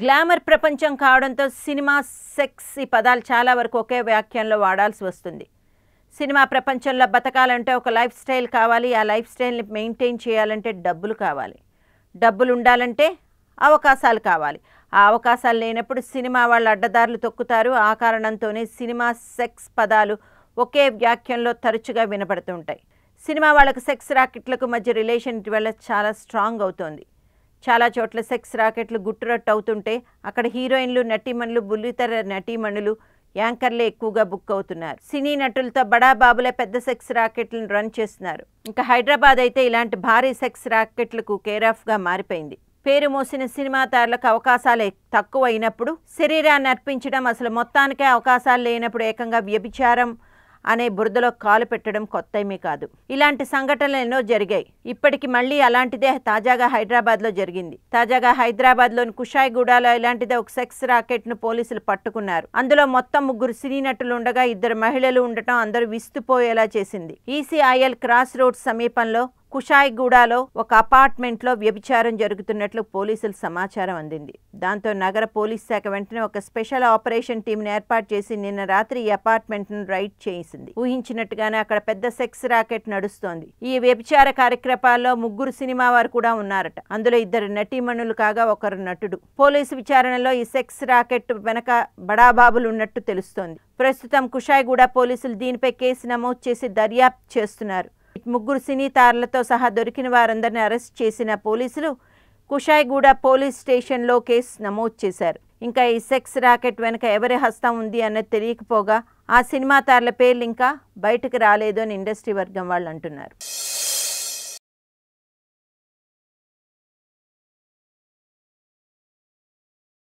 glamour ప్రపంచం కావడంతో cinema sex ఈ పదాలు చాలా వరకు ఒకే వ్యాఖ్యంలో వాడాల్సి వస్తుంది సినిమా ప్రపంచంలో బతకాలంటే ఒక లైఫ్ స్టైల్ కావాలి ఆ లైఫ్ స్టైల్ని మెయింటైన్ చేయాలంటే డబ్బులు కావాలి డబ్బులు ఉండాలంటే అవకాశాలు కావాలి ఆ అవకాశాలు లేనప్పుడు సినిమా వాళ్ళు అడ్డదారులు తొక్కుతారు ఆ కారణంతోనే సినిమా సెక్స్ పదాలు ఒకే వ్యాఖ్యంలో తరచుగా వినపడుతుంటాయి సినిమా వాళ్ళకు సెక్స్ రాకెట్లకు మధ్య రిలేషన్ వల్ల చాలా స్ట్రాంగ్ అవుతోంది చాలా చోట్ల సెక్స్ రాకెట్లు గుట్టురట్టు అవుతుంటే అక్కడ హీరోయిన్లు నటీమణులు బుల్లితెర నటీమణులు యాంకర్లే ఎక్కువగా బుక్ అవుతున్నారు సినీ నటులతో బడా బాబులే పెద్ద సెక్స్ రాకెట్లను రన్ చేస్తున్నారు ఇంకా హైదరాబాద్ అయితే ఇలాంటి భారీ సెక్స్ రాకెట్లకు కేరాఫ్గా మారిపోయింది పేరు మోసిన సినిమా తారలకు అవకాశాలే తక్కువ అయినప్పుడు శరీరాన్ని అర్పించడం అసలు మొత్తానికే అవకాశాలు లేనప్పుడు ఏకంగా వ్యభిచారం అనే బురదలో కాలు పెట్టడం కొత్తమీ కాదు ఇలాంటి సంఘటనలు ఎన్నో జరిగాయి ఇప్పటికి మళ్ళీ అలాంటిదే తాజాగా హైదరాబాద్లో జరిగింది తాజాగా హైదరాబాద్లోని కుషాయిగూడలో ఇలాంటిదే ఒక సెక్స్ రాకెట్ను పోలీసులు పట్టుకున్నారు అందులో మొత్తం ముగ్గురు సినీ నటులు ఉండగా ఇద్దరు మహిళలు ఉండటం అందరూ విస్తుపోయేలా చేసింది ఈసీఐఎల్ క్రాస్ రోడ్ సమీపంలో కుషాయిగూడలో ఒక అపార్ట్మెంట్లో వ్యభిచారం జరుగుతున్నట్లు పోలీసులు సమాచారం అందింది దాంతో నగర పోలీస్ శాఖ వెంటనే ఒక స్పెషల్ ఆపరేషన్ టీంను ఏర్పాటు చేసి నిన్న రాత్రి ఈ అపార్ట్మెంట్ను రైడ్ చేసింది ఊహించినట్టుగానే అక్కడ పెద్ద సెక్స్ రాకెట్ నడుస్తోంది ఈ వ్యభిచార కార్యక్రమాల్లో ముగ్గురు సినిమా వారు కూడా ఉన్నారట అందులో ఇద్దరు నటీమణులు కాగా ఒకరు నటుడు పోలీసు విచారణలో ఈ సెక్స్ రాకెట్ వెనక బడాబాబులు ఉన్నట్టు తెలుస్తోంది ప్రస్తుతం కుషాయిగూడ పోలీసులు దీనిపై కేసు నమోదు చేసి దర్యాప్తు చేస్తున్నారు ముగ్గురు సినీ తారలతో సహా దొరికిన వారందరిని అరెస్ట్ చేసిన పోలీసులు కుషాయిగూడ పోలీస్ స్టేషన్లో కేసు నమోదు చేశారు ఇంకా ఈ సెక్స్ రాకెట్ వెనుక ఎవరి హస్తం ఉంది అన్నది తెలియకపోగా ఆ సినిమా తారల పేర్లు ఇంకా బయటకు రాలేదు అని ఇండస్ట్రీ వర్గం వాళ్ళు అంటున్నారు